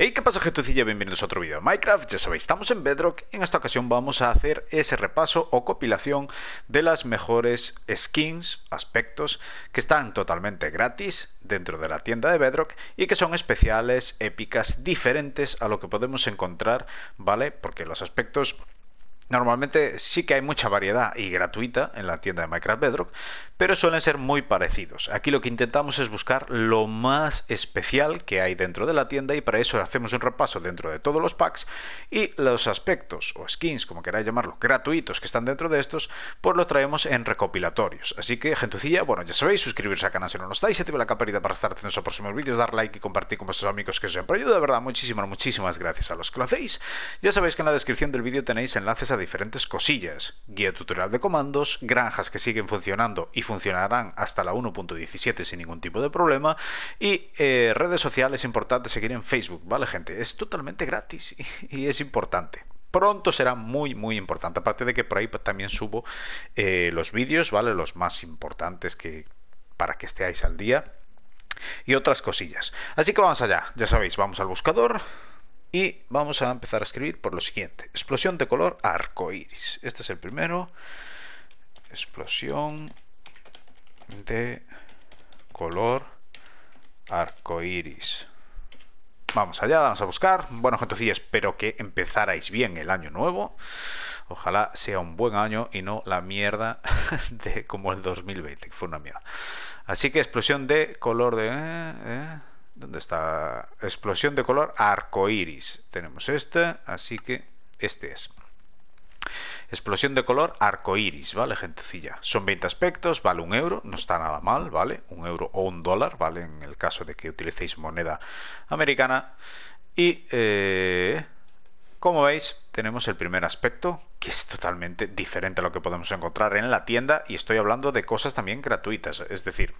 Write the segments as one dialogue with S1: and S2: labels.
S1: Hey, ¿qué pasa gentecilla? Bienvenidos a otro vídeo de Minecraft, ya sabéis, estamos en Bedrock, en esta ocasión vamos a hacer ese repaso o compilación de las mejores skins, aspectos, que están totalmente gratis dentro de la tienda de Bedrock y que son especiales, épicas, diferentes a lo que podemos encontrar, ¿vale? Porque los aspectos Normalmente sí que hay mucha variedad y gratuita en la tienda de Minecraft Bedrock, pero suelen ser muy parecidos. Aquí lo que intentamos es buscar lo más especial que hay dentro de la tienda y para eso hacemos un repaso dentro de todos los packs y los aspectos o skins, como queráis llamarlo, gratuitos que están dentro de estos, pues lo traemos en recopilatorios. Así que, gentucilla, bueno, ya sabéis, suscribiros al canal si no lo estáis, activar la campanita para estar atentos a próximos vídeos, dar like y compartir con vuestros amigos que siempre ayuda, de verdad, muchísimas, muchísimas gracias a los que lo hacéis. Ya sabéis que en la descripción del vídeo tenéis enlaces a diferentes cosillas, guía tutorial de comandos, granjas que siguen funcionando y funcionarán hasta la 1.17 sin ningún tipo de problema, y eh, redes sociales importantes seguir en Facebook, ¿vale gente? Es totalmente gratis y, es importante pronto será muy muy importante aparte de que por ahí pues, también subo eh, los vídeos vale los más importantes que para que estéis al día y otras cosillas así que vamos allá ya sabéis vamos al buscador y vamos a empezar a escribir por lo siguiente: explosión de color arco iris. Este es el primero. Explosión de color arco Vamos allá, vamos a buscar. Bueno, gentecilla, espero que empezarais bien el año nuevo. Ojalá sea un buen año y no la mierda de como el 2020, que fue una mierda. Así que explosión de color de. Eh, eh, donde está explosión de color iris. Tenemos este, así que este es. Explosión de color iris, ¿vale, gentecilla? Son 20 aspectos, vale un euro, no está nada mal, ¿vale? Un euro o un dólar, ¿vale? En el caso de que utilicéis moneda americana. Y, eh, como veis, tenemos el primer aspecto, que es totalmente diferente a lo que podemos encontrar en la tienda, y estoy hablando de cosas también gratuitas, es decir,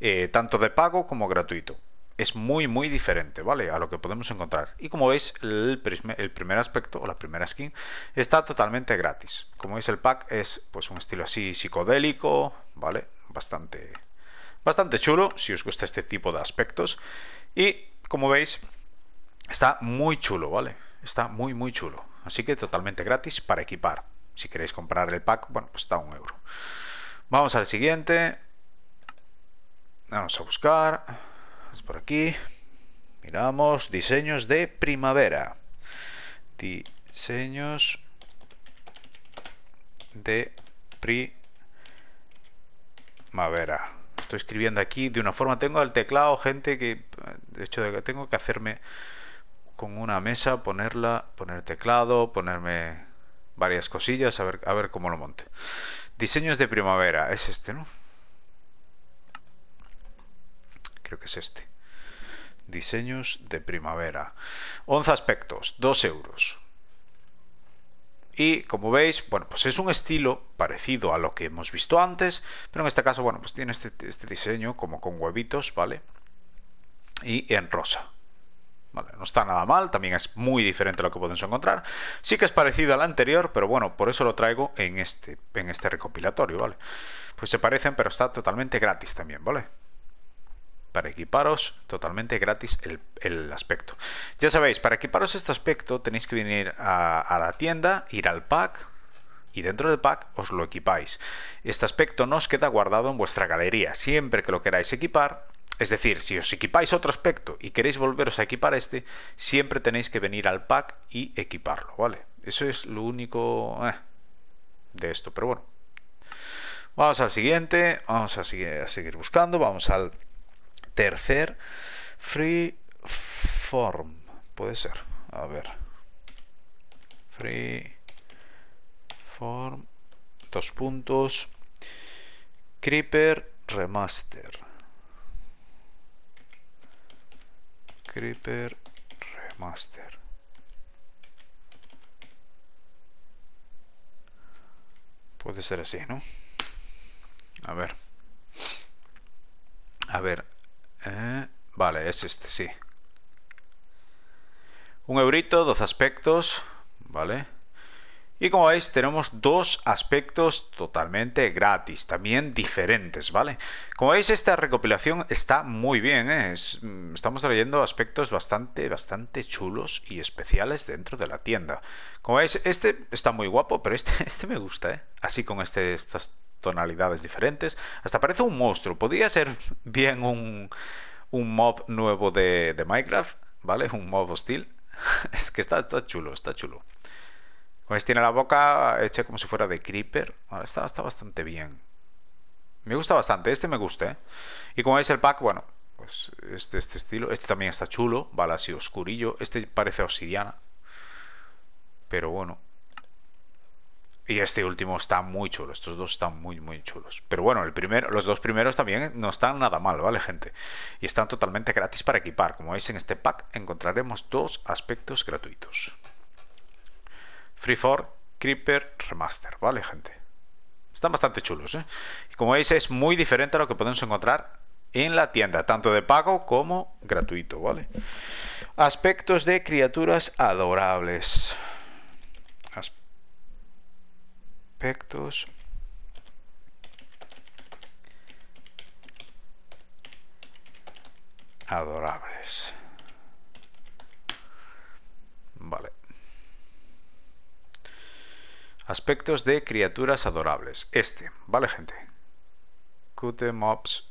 S1: eh, tanto de pago como gratuito es muy muy diferente, ¿vale? A lo que podemos encontrar. Y como veis, el, primer aspecto o la primera skin está totalmente gratis. Como veis, el pack es pues un estilo así psicodélico, ¿vale? Bastante, bastante chulo si os gusta este tipo de aspectos. Y como veis, está muy chulo, ¿vale? Está muy muy chulo. Así que totalmente gratis para equipar. Si queréis comprar el pack, bueno, pues está un euro. Vamos al siguiente. Vamos a buscar. Pues por aquí. Miramos, diseños de primavera. Diseños de primavera. Estoy escribiendo aquí de una forma. Tengo el teclado, gente, que de hecho tengo que hacerme con una mesa, ponerla, poner teclado, ponerme varias cosillas, a ver, a ver cómo lo monte. Diseños de primavera, es este, ¿no? que es este. Diseños de primavera. 11 aspectos, 2 euros. Y como veis, bueno, pues es un estilo parecido a lo que hemos visto antes, pero en este caso, bueno, pues tiene este, este, diseño como con huevitos, ¿vale? Y en rosa. Vale, no está nada mal, también es muy diferente a lo que podemos encontrar. Sí que es parecido al anterior, pero bueno, por eso lo traigo en este, en este recopilatorio, ¿vale? Pues se parecen, pero está totalmente gratis también, ¿vale? para equiparos totalmente gratis el, aspecto. Ya sabéis, para equiparos este aspecto tenéis que venir a, la tienda, ir al pack y dentro del pack os lo equipáis. Este aspecto no os queda guardado en vuestra galería. Siempre que lo queráis equipar, es decir, si os equipáis otro aspecto y queréis volveros a equipar este, siempre tenéis que venir al pack y equiparlo, ¿vale? Eso es lo único eh, de esto, pero bueno. Vamos al siguiente, vamos a seguir buscando, vamos al tercer free form puede ser a ver free form dos puntos creeper remaster creeper remaster puede ser así no a ver a ver eh. vale, es este, sí. Un eurito, dos aspectos, ¿vale? Y como veis, tenemos dos aspectos totalmente gratis, también diferentes, ¿vale? Como veis, esta recopilación está muy bien, ¿eh? Mm, estamos trayendo aspectos bastante, bastante chulos y especiales dentro de la tienda. Como veis, este está muy guapo, pero este, este me gusta, ¿eh? Así con este, estas tonalidades diferentes. Hasta parece un monstruo. Podría ser bien un, un mob nuevo de, de, Minecraft, ¿vale? Un mob hostil. es que está, está chulo, está chulo. Pues tiene la boca hecha como si fuera de creeper. está, está bastante bien. Me gusta bastante, este me gusta, ¿eh? Y como veis el pack, bueno, pues este, este estilo. Este también está chulo, vale, así oscurillo. Este parece obsidiana. Pero bueno, y este último está muy chulo. Estos dos están muy, muy chulos. Pero bueno, el primero, los dos primeros también no están nada mal, ¿vale, gente? Y están totalmente gratis para equipar. Como veis en este pack encontraremos dos aspectos gratuitos. Free for Creeper Remaster, ¿vale, gente? Están bastante chulos, ¿eh? Y como veis es muy diferente a lo que podemos encontrar en la tienda, tanto de pago como gratuito, ¿vale? Aspectos de criaturas adorables. aspectos adorables. Vale. Aspectos de criaturas adorables. Este, ¿vale, gente? Cute Mobs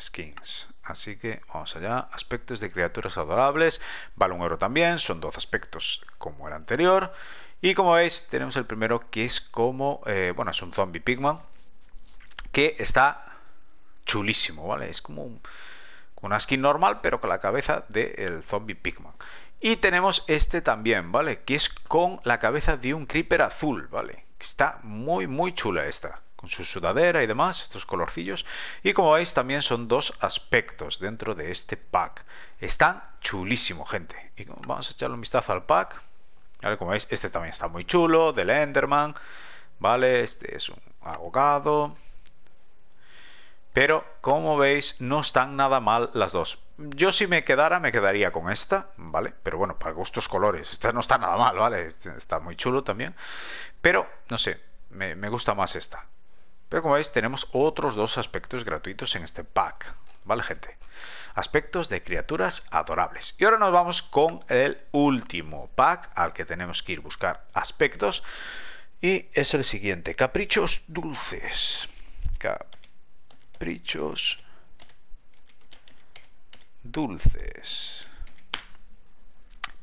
S1: Skins. Así que vamos allá. Aspectos de criaturas adorables. Vale un euro también. Son dos aspectos como el anterior. Y como veis, tenemos el primero que es como, eh, bueno, es un zombie Pigman, que está chulísimo, ¿vale? Es como, un, una skin normal, pero con la cabeza del zombie Pigman. Y tenemos este también, ¿vale? Que es con la cabeza de un creeper azul, ¿vale? Está muy, muy chula esta con su sudadera y demás, estos colorcillos. Y como veis, también son dos aspectos dentro de este pack. Está chulísimo, gente. Y vamos a echarle un vistazo al pack. Como veis, este también está muy chulo, del Enderman, ¿vale? Este es un abogado. Pero, como veis, no están nada mal las dos. Yo si me quedara, me quedaría con esta, ¿vale? Pero bueno, para gustos colores. Esta no está nada mal, ¿vale? Este está muy chulo también. Pero, no sé, me, me gusta más esta. Pero como veis, tenemos otros dos aspectos gratuitos en este pack, ¿vale, gente? Aspectos de criaturas adorables. Y ahora nos vamos con el último pack al que tenemos que ir buscar aspectos. Y es el siguiente, caprichos dulces. Caprichos dulces.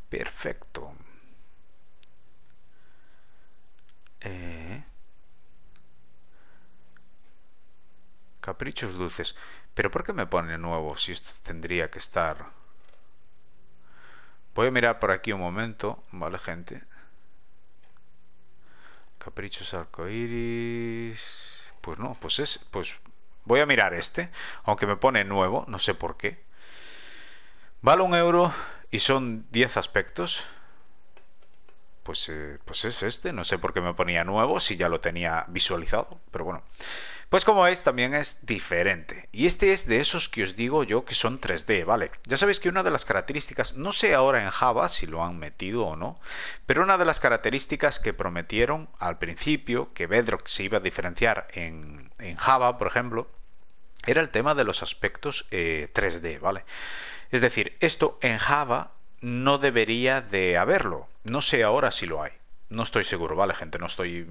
S1: Perfecto. caprichos dulces. ¿Pero por qué me pone nuevo si esto tendría que estar...? Voy a mirar por aquí un momento, ¿vale, gente? Caprichos arcoiris... Pues no, pues es... Pues voy a mirar este, aunque me pone nuevo, no sé por qué. Vale un euro y son 10 aspectos. Pues, eh, pues, es este. No sé por qué me ponía nuevo, si ya lo tenía visualizado, pero bueno. Pues como veis también es diferente. Y este es de esos que os digo yo que son 3D, ¿vale? Ya sabéis que una de las características, no sé ahora en Java si lo han metido o no, pero una de las características que prometieron al principio, que Bedrock se iba a diferenciar en, Java, por ejemplo, era el tema de los aspectos 3D, eh, ¿vale? Es decir, esto en Java no debería de haberlo. No sé ahora si lo hay. No estoy seguro, ¿vale, gente? No estoy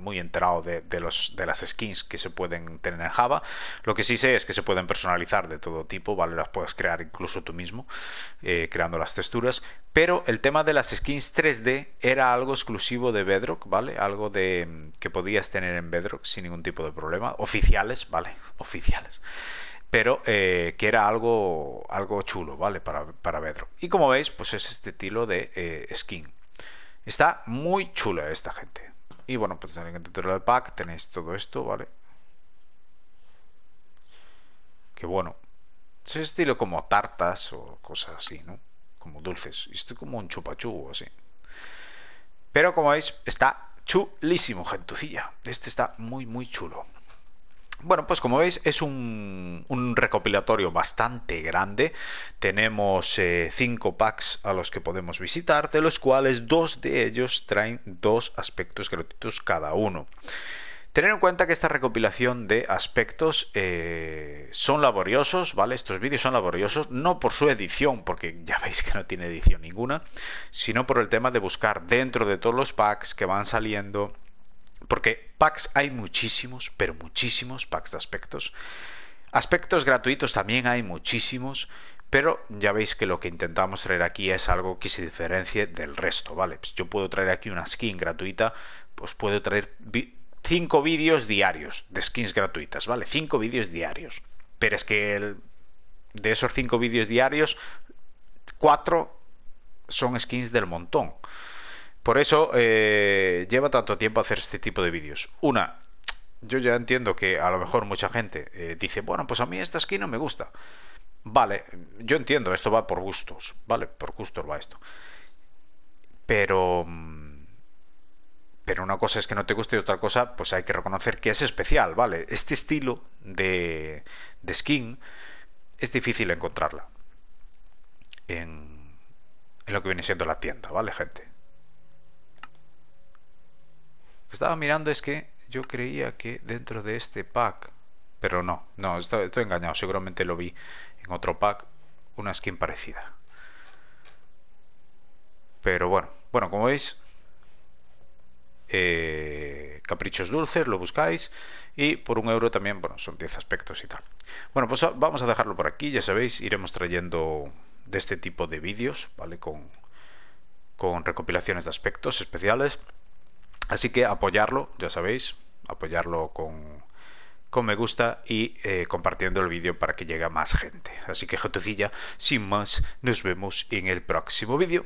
S1: muy enterado de, los, de las skins que se pueden tener en Java. Lo que sí sé es que se pueden personalizar de todo tipo, ¿vale? Las puedes crear incluso tú mismo, eh, creando las texturas. Pero el tema de las skins 3D era algo exclusivo de Bedrock, ¿vale? Algo de, que podías tener en Bedrock sin ningún tipo de problema. Oficiales, ¿vale? Oficiales pero eh, que era algo, algo chulo, ¿vale? Para, Bedrock. Y como veis, pues es este estilo de eh, skin. Está muy chula esta gente. Y bueno, pues en el del pack tenéis todo esto, ¿vale? Que bueno, es estilo como tartas o cosas así, ¿no? Como dulces. Esto es como un o así. Pero como veis, está chulísimo, gentucilla. Este está muy, muy chulo. Bueno, pues como veis es un, recopilatorio bastante grande. Tenemos eh, cinco packs a los que podemos visitar, de los cuales dos de ellos traen dos aspectos gratuitos cada uno. Tener en cuenta que esta recopilación de aspectos eh, son laboriosos, ¿vale? Estos vídeos son laboriosos, no por su edición, porque ya veis que no tiene edición ninguna, sino por el tema de buscar dentro de todos los packs que van saliendo porque packs hay muchísimos, pero muchísimos packs de aspectos. Aspectos gratuitos también hay muchísimos, pero ya veis que lo que intentamos traer aquí es algo que se diferencie del resto, ¿vale? Pues yo puedo traer aquí una skin gratuita, pues puedo traer 5 vídeos diarios de skins gratuitas, ¿vale? 5 vídeos diarios. Pero es que de esos 5 vídeos diarios, 4 son skins del montón. Por eso eh, lleva tanto tiempo hacer este tipo de vídeos. Una, yo ya entiendo que a lo mejor mucha gente eh, dice, bueno, pues a mí esta skin no me gusta. Vale, yo entiendo, esto va por gustos, ¿vale? Por gustos va esto. Pero... Mm, pero una cosa es que no te guste y otra cosa, pues hay que reconocer que es especial, ¿vale? Este estilo de, de skin es difícil encontrarla en lo que viene siendo la tienda, ¿vale, gente? que estaba mirando es que yo creía que dentro de este pack, pero no, no, estoy, engañado, seguramente lo vi en otro pack, una skin parecida. Pero bueno, bueno, como veis, eh, caprichos dulces, lo buscáis y por un euro también, bueno, son 10 aspectos y tal. Bueno, pues vamos a dejarlo por aquí, ya sabéis, iremos trayendo de este tipo de vídeos, ¿vale? Con, con recopilaciones de aspectos especiales. Así que apoyarlo, ya sabéis, apoyarlo con, me gusta y eh, compartiendo el vídeo para que llegue a más gente. Así que, jotocilla, sin más, nos vemos en el próximo vídeo.